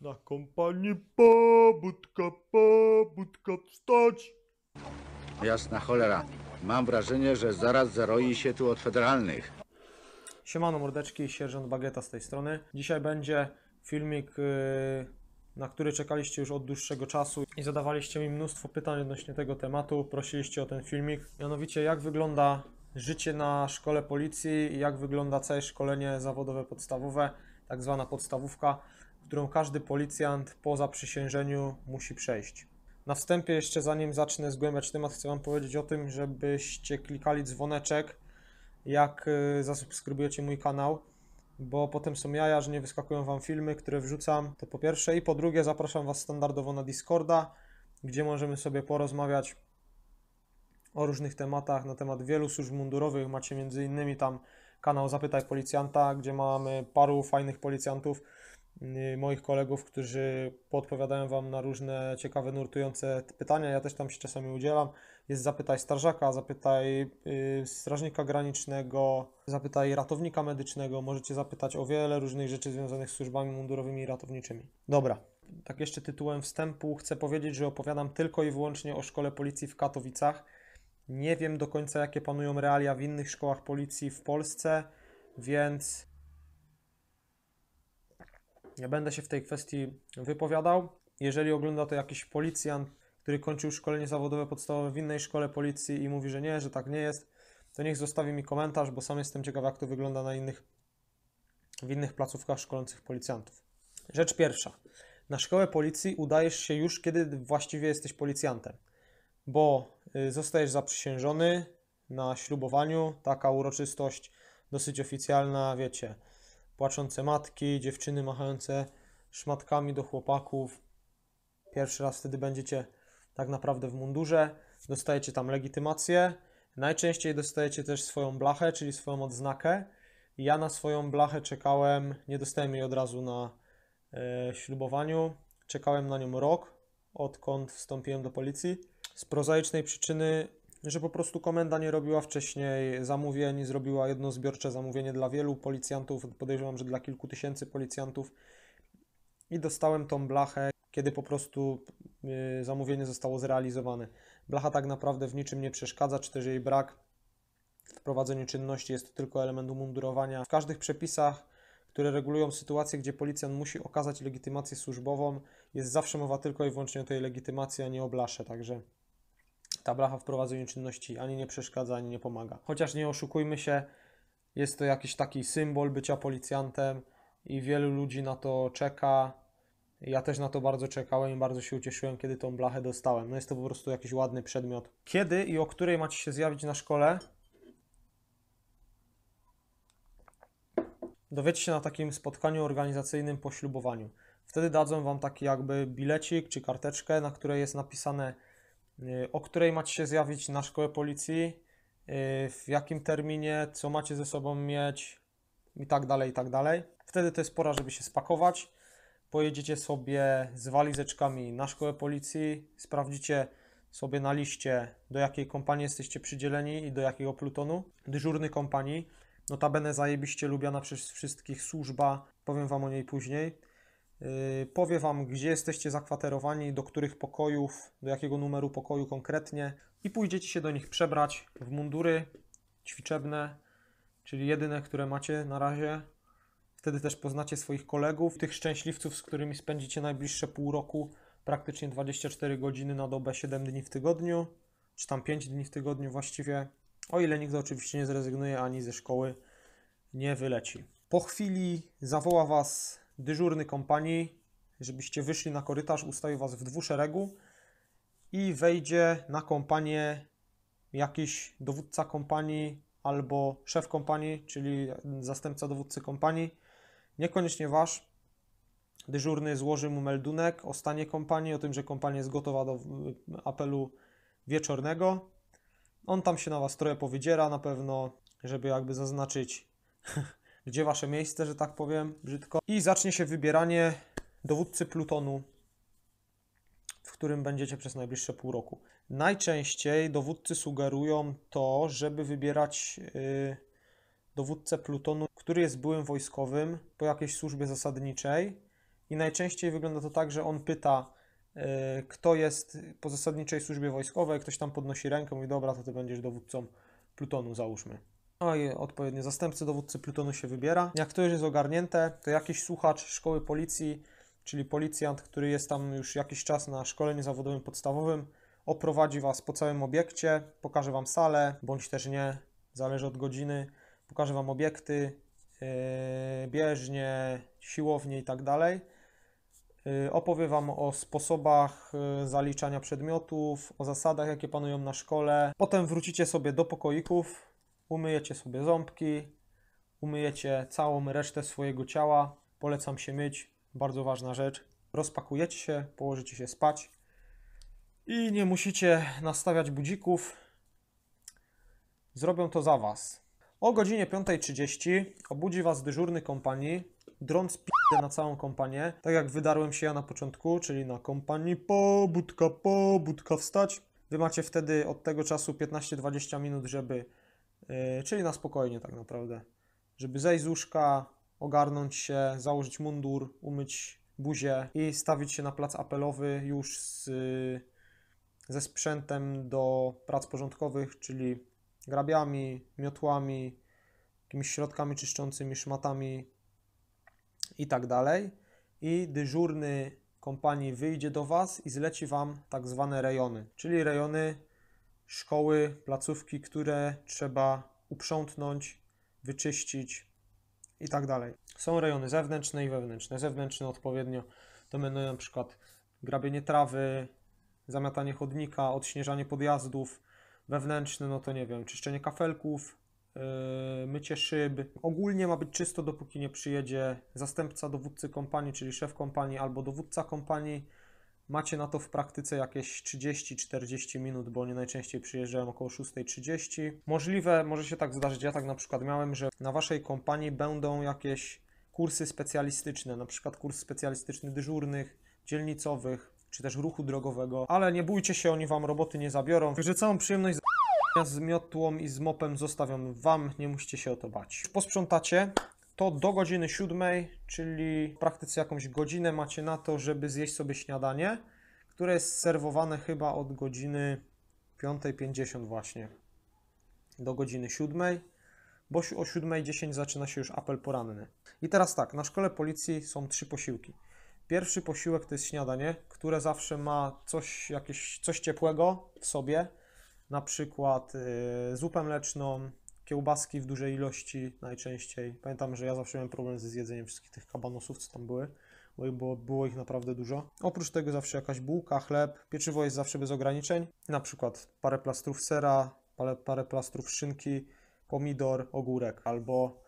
Na kompanii pobudka, pobudka wstać! Jasna cholera. Mam wrażenie, że zaraz zaroi się tu od federalnych. Siemano mordeczki, sierżant Bageta z tej strony. Dzisiaj będzie filmik, y, na który czekaliście już od dłuższego czasu i zadawaliście mi mnóstwo pytań odnośnie tego tematu. Prosiliście o ten filmik. Mianowicie, jak wygląda życie na szkole policji i jak wygląda całe szkolenie zawodowe podstawowe, tak zwana podstawówka, którą każdy policjant po zaprzysiężeniu musi przejść. Na wstępie jeszcze zanim zacznę zgłębiać temat, chcę Wam powiedzieć o tym, żebyście klikali dzwoneczek, jak y, zasubskrybujecie mój kanał, bo potem są jaja, że nie wyskakują Wam filmy, które wrzucam, to po pierwsze i po drugie zapraszam Was standardowo na Discorda, gdzie możemy sobie porozmawiać o różnych tematach, na temat wielu służb mundurowych. Macie między innymi tam kanał Zapytaj Policjanta, gdzie mamy paru fajnych policjantów, y, moich kolegów, którzy podpowiadają Wam na różne ciekawe, nurtujące pytania. Ja też tam się czasami udzielam. Jest Zapytaj Strażaka, Zapytaj y, Strażnika Granicznego, Zapytaj Ratownika Medycznego. Możecie zapytać o wiele różnych rzeczy związanych z służbami mundurowymi i ratowniczymi. Dobra, tak jeszcze tytułem wstępu chcę powiedzieć, że opowiadam tylko i wyłącznie o Szkole Policji w Katowicach. Nie wiem do końca, jakie panują realia w innych szkołach policji w Polsce, więc nie będę się w tej kwestii wypowiadał. Jeżeli ogląda to jakiś policjant, który kończył szkolenie zawodowe podstawowe w innej szkole policji i mówi, że nie, że tak nie jest, to niech zostawi mi komentarz, bo sam jestem ciekaw, jak to wygląda na innych, w innych placówkach szkolących policjantów. Rzecz pierwsza. Na szkołę policji udajesz się już, kiedy właściwie jesteś policjantem bo y, zostajesz zaprzysiężony na ślubowaniu. Taka uroczystość dosyć oficjalna, wiecie. Płaczące matki, dziewczyny machające szmatkami do chłopaków. Pierwszy raz wtedy będziecie tak naprawdę w mundurze. Dostajecie tam legitymację. Najczęściej dostajecie też swoją blachę, czyli swoją odznakę. Ja na swoją blachę czekałem, nie dostałem jej od razu na e, ślubowaniu. Czekałem na nią rok, odkąd wstąpiłem do policji z prozaicznej przyczyny, że po prostu komenda nie robiła wcześniej zamówień, zrobiła jedno zbiorcze zamówienie dla wielu policjantów, podejrzewam, że dla kilku tysięcy policjantów i dostałem tą blachę, kiedy po prostu y, zamówienie zostało zrealizowane. Blacha tak naprawdę w niczym nie przeszkadza, czy też jej brak w prowadzeniu czynności jest to tylko element umundurowania. W każdych przepisach, które regulują sytuację, gdzie policjant musi okazać legitymację służbową, jest zawsze mowa tylko i wyłącznie o tej legitymacji, a nie o blasze, także ta blacha w prowadzeniu czynności ani nie przeszkadza, ani nie pomaga. Chociaż nie oszukujmy się, jest to jakiś taki symbol bycia policjantem i wielu ludzi na to czeka. Ja też na to bardzo czekałem i bardzo się ucieszyłem, kiedy tą blachę dostałem. No jest to po prostu jakiś ładny przedmiot. Kiedy i o której macie się zjawić na szkole? Dowiecie się na takim spotkaniu organizacyjnym po ślubowaniu. Wtedy dadzą Wam taki jakby bilecik czy karteczkę, na której jest napisane Y, o której macie się zjawić na szkołę policji, y, w jakim terminie, co macie ze sobą mieć i tak dalej, i tak dalej. Wtedy to jest pora, żeby się spakować. Pojedziecie sobie z walizeczkami na szkołę policji, sprawdzicie sobie na liście, do jakiej kompanii jesteście przydzieleni i do jakiego plutonu. Dyżurny kompanii, notabene zajebiście lubiana przez wszystkich służba, powiem Wam o niej później. Y, powie Wam, gdzie jesteście zakwaterowani, do których pokojów, do jakiego numeru pokoju konkretnie i pójdziecie się do nich przebrać w mundury ćwiczebne, czyli jedyne, które macie na razie. Wtedy też poznacie swoich kolegów, tych szczęśliwców, z którymi spędzicie najbliższe pół roku, praktycznie 24 godziny na dobę, 7 dni w tygodniu, czy tam 5 dni w tygodniu właściwie, o ile nikt oczywiście nie zrezygnuje ani ze szkoły nie wyleci. Po chwili zawoła Was dyżurny kompanii, żebyście wyszli na korytarz, ustawi was w dwuszeregu i wejdzie na kompanię jakiś dowódca kompanii albo szef kompanii, czyli zastępca dowódcy kompanii, niekoniecznie wasz, dyżurny złoży mu meldunek o stanie kompanii, o tym, że kompania jest gotowa do y, apelu wieczornego. On tam się na was trochę powiedziera na pewno, żeby jakby zaznaczyć gdzie wasze miejsce, że tak powiem, brzydko. I zacznie się wybieranie dowódcy plutonu, w którym będziecie przez najbliższe pół roku. Najczęściej dowódcy sugerują to, żeby wybierać y, dowódcę plutonu, który jest byłym wojskowym po jakiejś służbie zasadniczej. I najczęściej wygląda to tak, że on pyta, y, kto jest po zasadniczej służbie wojskowej, ktoś tam podnosi rękę, mówi, dobra, to ty będziesz dowódcą plutonu, załóżmy. No i odpowiednie zastępcy dowódcy plutonu się wybiera. Jak to już jest ogarnięte, to jakiś słuchacz szkoły policji, czyli policjant, który jest tam już jakiś czas na szkoleniu zawodowym podstawowym, oprowadzi Was po całym obiekcie, pokaże Wam salę, bądź też nie, zależy od godziny, pokaże Wam obiekty, yy, bieżnie, siłownie i tak dalej. Yy, opowie Wam o sposobach yy, zaliczania przedmiotów, o zasadach, jakie panują na szkole. Potem wrócicie sobie do pokoików, umyjecie sobie ząbki, umyjecie całą resztę swojego ciała. Polecam się myć, bardzo ważna rzecz. Rozpakujecie się, położycie się spać i nie musicie nastawiać budzików. Zrobią to za Was. O godzinie 5.30 obudzi Was dyżurny kompanii, drąc p***ę na całą kompanię, tak jak wydarłem się ja na początku, czyli na kompanii Po po butka wstać. Wy macie wtedy od tego czasu 15-20 minut, żeby Yy, czyli na spokojnie tak naprawdę. Żeby zejść z łóżka, ogarnąć się, założyć mundur, umyć buzię i stawić się na plac apelowy już z, yy, ze sprzętem do prac porządkowych, czyli grabiami, miotłami, jakimiś środkami czyszczącymi, szmatami i tak dalej. I dyżurny kompanii wyjdzie do Was i zleci Wam tak zwane rejony, czyli rejony szkoły, placówki, które trzeba uprzątnąć, wyczyścić i tak dalej. Są rejony zewnętrzne i wewnętrzne. Zewnętrzne odpowiednio to będą na przykład grabienie trawy, zamiatanie chodnika, odśnieżanie podjazdów. Wewnętrzne, no to nie wiem, czyszczenie kafelków, yy, mycie szyb. Ogólnie ma być czysto, dopóki nie przyjedzie zastępca dowódcy kompanii, czyli szef kompanii albo dowódca kompanii Macie na to w praktyce jakieś 30-40 minut, bo nie najczęściej przyjeżdżają około 6.30. Możliwe, może się tak zdarzyć. Ja tak na przykład miałem, że na waszej kompanii będą jakieś kursy specjalistyczne, na przykład kurs specjalistyczny dyżurnych, dzielnicowych, czy też ruchu drogowego, ale nie bójcie się, oni wam roboty nie zabiorą. Także całą przyjemność z miotłą i z mopem zostawiam wam, nie musicie się o to bać. Posprzątacie, to do godziny siódmej, czyli w praktyce jakąś godzinę macie na to, żeby zjeść sobie śniadanie, które jest serwowane chyba od godziny 5.50 właśnie do godziny siódmej, bo o 7.10 zaczyna się już apel poranny. I teraz tak, na szkole policji są trzy posiłki. Pierwszy posiłek to jest śniadanie, które zawsze ma coś, jakieś, coś ciepłego w sobie, na przykład y, zupę mleczną, kiełbaski w dużej ilości najczęściej. Pamiętam, że ja zawsze miałem problem ze zjedzeniem wszystkich tych kabanosów, co tam były, bo było ich naprawdę dużo. Oprócz tego zawsze jakaś bułka, chleb, pieczywo jest zawsze bez ograniczeń, na przykład parę plastrów sera, parę, parę plastrów szynki, pomidor, ogórek albo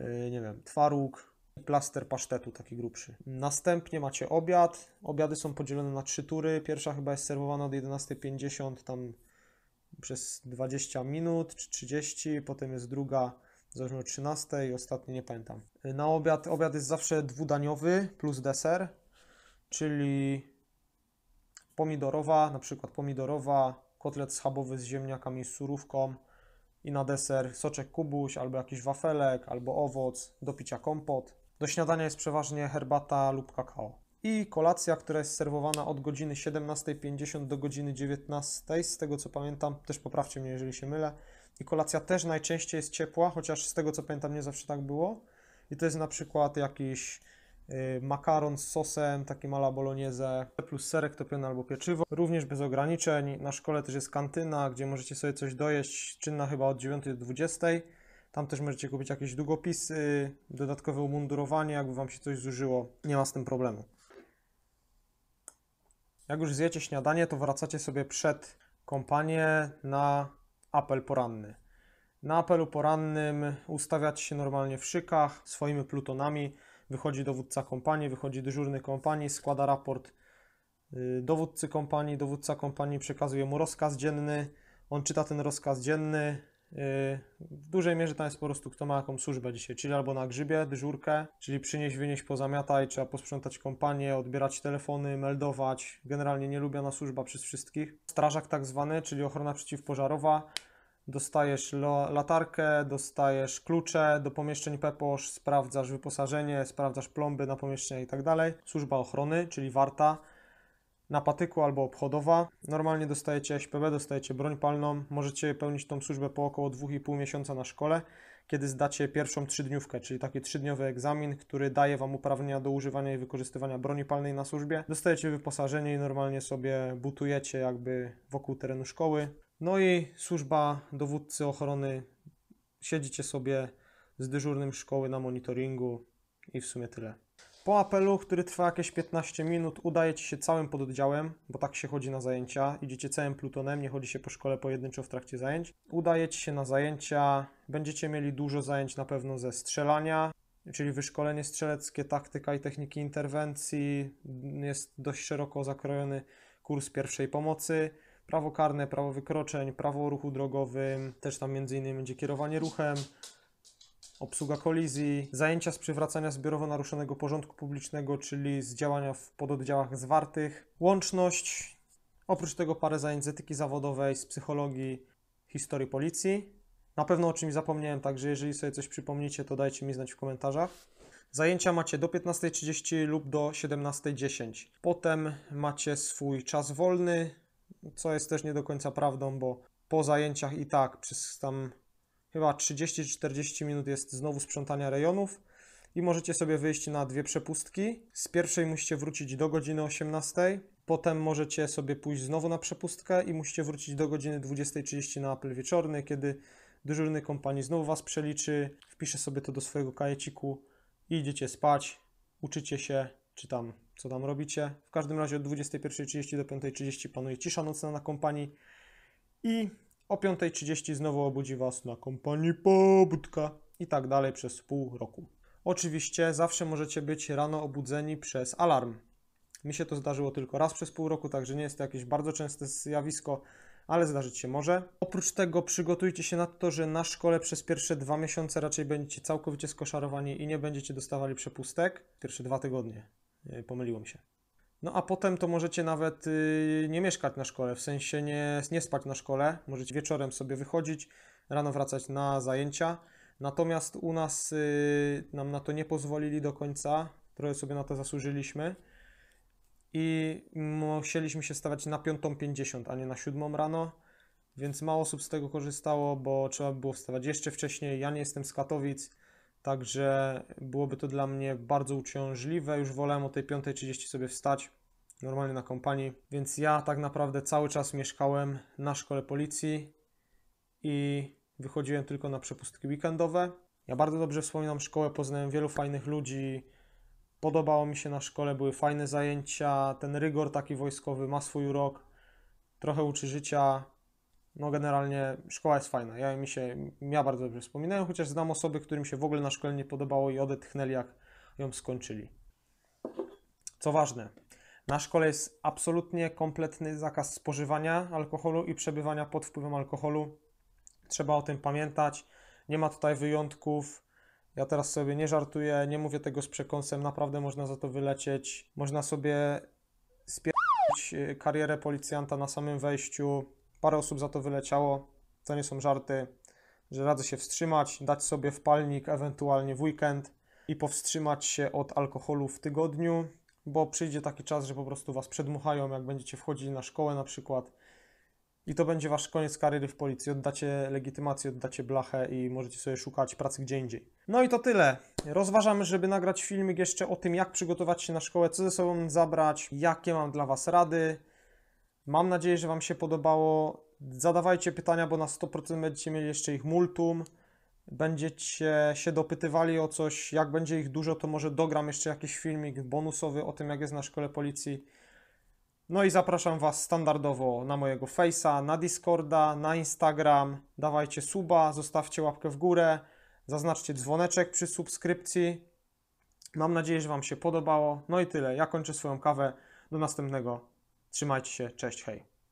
yy, nie wiem, twaróg, plaster pasztetu taki grubszy. Następnie macie obiad. Obiady są podzielone na trzy tury. Pierwsza chyba jest serwowana od 11.50, tam przez 20 minut czy 30, potem jest druga zależnie o 13, ostatni nie pamiętam. Na obiad, obiad jest zawsze dwudaniowy plus deser, czyli pomidorowa, na przykład pomidorowa, kotlet schabowy z ziemniakami z surówką i na deser soczek kubuś albo jakiś wafelek albo owoc, do picia kompot. Do śniadania jest przeważnie herbata lub kakao i kolacja, która jest serwowana od godziny 17.50 do godziny 19.00, z tego co pamiętam, też poprawcie mnie, jeżeli się mylę. I kolacja też najczęściej jest ciepła, chociaż z tego co pamiętam nie zawsze tak było. I to jest na przykład jakiś y, makaron z sosem, taki mala bolognese, plus serek topiony albo pieczywo. Również bez ograniczeń. Na szkole też jest kantyna, gdzie możecie sobie coś dojeść, czynna chyba od 9 do 20. Tam też możecie kupić jakieś długopisy, dodatkowe umundurowanie, jakby wam się coś zużyło. Nie ma z tym problemu. Jak już zjecie śniadanie, to wracacie sobie przed kompanię na apel poranny. Na apelu porannym ustawiacie się normalnie w szykach, swoimi plutonami. Wychodzi dowódca kompanii, wychodzi dyżurny kompanii, składa raport y, dowódcy kompanii. Dowódca kompanii przekazuje mu rozkaz dzienny. On czyta ten rozkaz dzienny, w dużej mierze tam jest po prostu kto ma jaką służbę dzisiaj, czyli albo na grzybie, dyżurkę, czyli przynieść, wynieść, pozamiataj, trzeba posprzątać kompanię, odbierać telefony, meldować. Generalnie nielubiana służba przez wszystkich. Strażak tak zwany, czyli ochrona przeciwpożarowa. Dostajesz latarkę, dostajesz klucze do pomieszczeń PEPOSZ, sprawdzasz wyposażenie, sprawdzasz plomby na pomieszczenia i tak dalej. Służba ochrony, czyli warta na patyku albo obchodowa. Normalnie dostajecie SPB, dostajecie broń palną, możecie pełnić tą służbę po około 2,5 miesiąca na szkole, kiedy zdacie pierwszą trzydniówkę, czyli taki trzydniowy egzamin, który daje Wam uprawnienia do używania i wykorzystywania broni palnej na służbie. Dostajecie wyposażenie i normalnie sobie butujecie jakby wokół terenu szkoły. No i służba dowódcy ochrony, siedzicie sobie z dyżurnym szkoły na monitoringu i w sumie tyle. Po apelu, który trwa jakieś 15 minut, udaje Ci się całym pododdziałem, bo tak się chodzi na zajęcia, idziecie całym plutonem, nie chodzi się po szkole pojedynczo w trakcie zajęć. Udaje Ci się na zajęcia, będziecie mieli dużo zajęć na pewno ze strzelania, czyli wyszkolenie strzeleckie, taktyka i techniki interwencji, jest dość szeroko zakrojony kurs pierwszej pomocy, prawo karne, prawo wykroczeń, prawo o ruchu drogowym, też tam między innymi będzie kierowanie ruchem, obsługa kolizji, zajęcia z przywracania zbiorowo naruszonego porządku publicznego, czyli z działania w pododdziałach zwartych, łączność, oprócz tego parę zajęć z etyki zawodowej, z psychologii, historii policji. Na pewno o czymś zapomniałem, także jeżeli sobie coś przypomnicie, to dajcie mi znać w komentarzach. Zajęcia macie do 15.30 lub do 17.10. Potem macie swój czas wolny, co jest też nie do końca prawdą, bo po zajęciach i tak przez tam chyba 30 40 minut jest znowu sprzątania rejonów i możecie sobie wyjść na dwie przepustki. Z pierwszej musicie wrócić do godziny 18, potem możecie sobie pójść znowu na przepustkę i musicie wrócić do godziny 20.30 na apel wieczorny, kiedy dyżurny kompanii znowu Was przeliczy, wpisze sobie to do swojego kajeciku i idziecie spać, uczycie się, czy tam co tam robicie. W każdym razie od 21.30 do 5.30 panuje cisza nocna na kompanii i o 5.30 znowu obudzi Was na kompanii pobudka i tak dalej przez pół roku. Oczywiście zawsze możecie być rano obudzeni przez alarm. Mi się to zdarzyło tylko raz przez pół roku, także nie jest to jakieś bardzo częste zjawisko, ale zdarzyć się może. Oprócz tego przygotujcie się na to, że na szkole przez pierwsze dwa miesiące raczej będziecie całkowicie skoszarowani i nie będziecie dostawali przepustek. Pierwsze dwa tygodnie, pomyliłem się. No a potem to możecie nawet y, nie mieszkać na szkole, w sensie nie, nie spać na szkole, możecie wieczorem sobie wychodzić, rano wracać na zajęcia. Natomiast u nas y, nam na to nie pozwolili do końca, trochę sobie na to zasłużyliśmy i musieliśmy się stawać na 5.50, a nie na 7 rano, więc mało osób z tego korzystało, bo trzeba było wstawać jeszcze wcześniej. Ja nie jestem z Katowic, Także byłoby to dla mnie bardzo uciążliwe. Już wolałem o tej 5.30 sobie wstać normalnie na kompanii. Więc ja tak naprawdę cały czas mieszkałem na szkole policji i wychodziłem tylko na przepustki weekendowe. Ja bardzo dobrze wspominam szkołę, poznałem wielu fajnych ludzi. Podobało mi się na szkole, były fajne zajęcia. Ten rygor taki wojskowy ma swój urok. Trochę uczy życia no generalnie szkoła jest fajna. Ja mi się, ja bardzo dobrze wspominają, chociaż znam osoby, którym się w ogóle na szkole nie podobało i odetchnęli, jak ją skończyli. Co ważne, na szkole jest absolutnie kompletny zakaz spożywania alkoholu i przebywania pod wpływem alkoholu. Trzeba o tym pamiętać. Nie ma tutaj wyjątków. Ja teraz sobie nie żartuję, nie mówię tego z przekąsem, naprawdę można za to wylecieć. Można sobie spierać karierę policjanta na samym wejściu parę osób za to wyleciało. To nie są żarty, że radzę się wstrzymać, dać sobie wpalnik ewentualnie w weekend i powstrzymać się od alkoholu w tygodniu, bo przyjdzie taki czas, że po prostu was przedmuchają, jak będziecie wchodzić na szkołę na przykład. I to będzie wasz koniec kariery w policji. Oddacie legitymację, oddacie blachę i możecie sobie szukać pracy gdzie indziej. No i to tyle. Rozważamy, żeby nagrać filmik jeszcze o tym, jak przygotować się na szkołę, co ze sobą zabrać, jakie mam dla was rady. Mam nadzieję, że Wam się podobało. Zadawajcie pytania, bo na 100% będziecie mieli jeszcze ich multum. Będziecie się dopytywali o coś. Jak będzie ich dużo, to może dogram jeszcze jakiś filmik bonusowy o tym, jak jest na szkole policji. No i zapraszam Was standardowo na mojego Face'a, na Discorda, na Instagram. Dawajcie suba, zostawcie łapkę w górę, zaznaczcie dzwoneczek przy subskrypcji. Mam nadzieję, że Wam się podobało. No i tyle. Ja kończę swoją kawę. Do następnego. Trzymajcie się, cześć, hej.